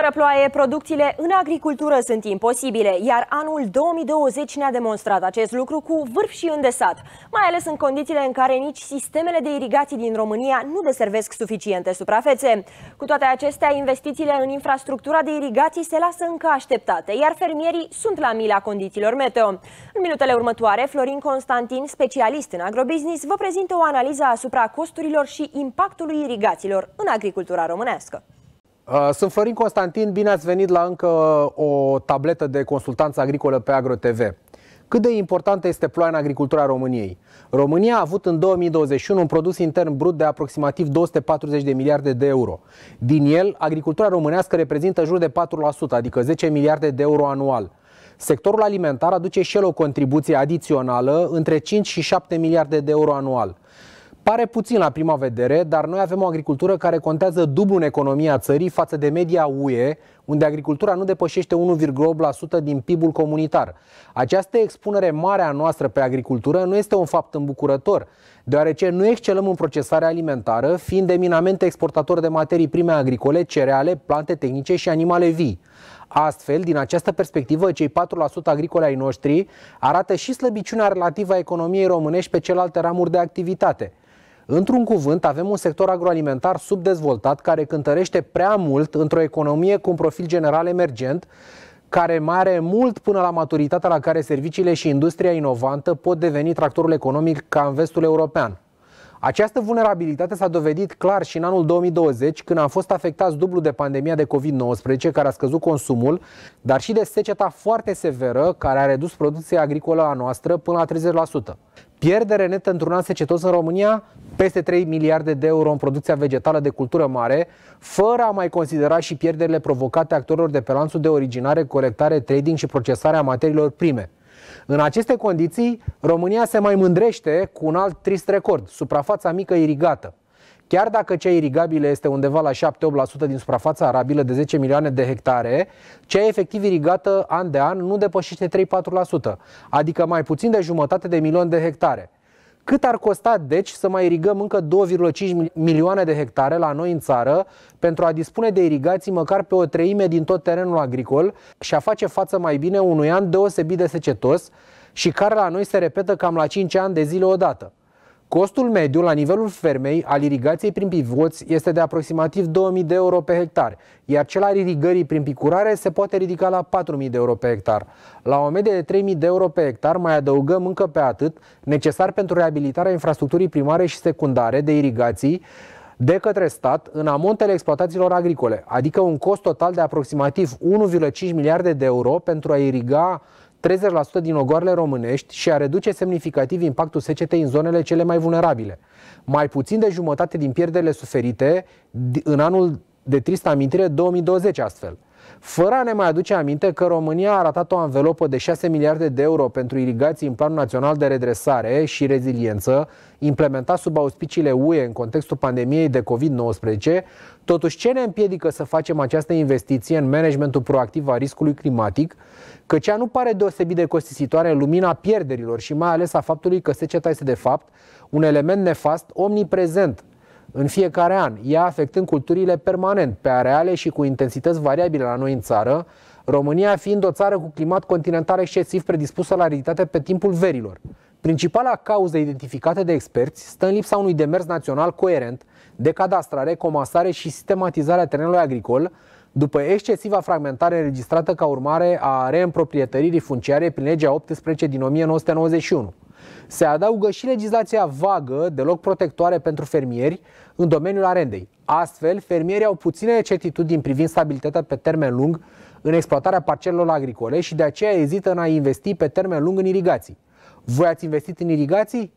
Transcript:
Fără ploaie, producțiile în agricultură sunt imposibile, iar anul 2020 ne-a demonstrat acest lucru cu vârf și îndesat, mai ales în condițiile în care nici sistemele de irigații din România nu deservesc suficiente suprafețe. Cu toate acestea, investițiile în infrastructura de irigații se lasă încă așteptate, iar fermierii sunt la mila condițiilor meteo. În minutele următoare, Florin Constantin, specialist în agrobusiness, vă prezintă o analiză asupra costurilor și impactului irigațiilor în agricultura românească. Uh, sunt Florin Constantin, bine ați venit la încă uh, o tabletă de consultanță agricolă pe AgroTV. Cât de importantă este ploaia în agricultura României? România a avut în 2021 un produs intern brut de aproximativ 240 de miliarde de euro. Din el, agricultura românească reprezintă jur de 4%, adică 10 miliarde de euro anual. Sectorul alimentar aduce și el o contribuție adițională între 5 și 7 miliarde de euro anual. Pare puțin la prima vedere, dar noi avem o agricultură care contează dublu în economia țării față de media UE, unde agricultura nu depășește 1,8% din PIB-ul comunitar. Această expunere mare a noastră pe agricultură nu este un fapt îmbucurător, deoarece nu excelăm în procesarea alimentară, fiind de exportator de materii prime agricole, cereale, plante tehnice și animale vii. Astfel, din această perspectivă, cei 4% agricole ai noștri arată și slăbiciunea relativă a economiei românești pe celelalte ramuri de activitate. Într-un cuvânt, avem un sector agroalimentar subdezvoltat care cântărește prea mult într-o economie cu un profil general emergent, care mai are mult până la maturitatea la care serviciile și industria inovantă pot deveni tractorul economic ca în vestul european. Această vulnerabilitate s-a dovedit clar și în anul 2020, când am fost afectați dublu de pandemia de COVID-19, care a scăzut consumul, dar și de seceta foarte severă, care a redus producția agricolă a noastră până la 30% pierdere netă într-un an secetos în România, peste 3 miliarde de euro în producția vegetală de cultură mare, fără a mai considera și pierderile provocate actorilor de pe lanțul de originare, colectare, trading și procesarea materiilor prime. În aceste condiții, România se mai mândrește cu un alt trist record, suprafața mică irigată. Chiar dacă cea irigabilă este undeva la 7-8% din suprafața arabilă de 10 milioane de hectare, cea efectiv irigată an de an nu depășește 3-4%, adică mai puțin de jumătate de milion de hectare. Cât ar costa, deci, să mai irigăm încă 2,5 milioane de hectare la noi în țară pentru a dispune de irigații măcar pe o treime din tot terenul agricol și a face față mai bine unui an deosebit de secetos și care la noi se repetă cam la 5 ani de zile odată? Costul mediu la nivelul fermei al irigației prin pivoți este de aproximativ 2000 de euro pe hectar, iar cel al irigării prin picurare se poate ridica la 4000 de euro pe hectar. La o medie de 3000 de euro pe hectar mai adăugăm încă pe atât necesar pentru reabilitarea infrastructurii primare și secundare de irigații de către stat în amontele exploatațiilor agricole, adică un cost total de aproximativ 1,5 miliarde de euro pentru a iriga 30% din ogoarele românești și a reduce semnificativ impactul secetei în zonele cele mai vulnerabile. Mai puțin de jumătate din pierderile suferite în anul de tristă amintire 2020 astfel – fără a ne mai aduce aminte că România a ratat o anvelopă de 6 miliarde de euro pentru irigații în Planul Național de Redresare și Reziliență, implementat sub auspiciile UE în contextul pandemiei de COVID-19, totuși ce ne împiedică să facem această investiție în managementul proactiv a riscului climatic, că cea nu pare deosebit de costisitoare în lumina pierderilor și mai ales a faptului că seceta este de fapt un element nefast omniprezent în fiecare an, ea afectând culturile permanent, pe areale și cu intensități variabile la noi în țară, România fiind o țară cu climat continental excesiv predispusă la ariditate pe timpul verilor. Principala cauză identificată de experți stă în lipsa unui demers național coerent de cadastrare, comasare și sistematizare a terenului agricol, după excesiva fragmentare înregistrată ca urmare a reîmproprietării funciare prin legea 18 din 1991. Se adaugă și legislația vagă, deloc protectoare pentru fermieri, în domeniul arendei. Astfel, fermierii au puține certitudini privind stabilitatea pe termen lung în exploatarea parcelelor agricole și de aceea ezită în a investi pe termen lung în irigații. Voi ați investit în irigații?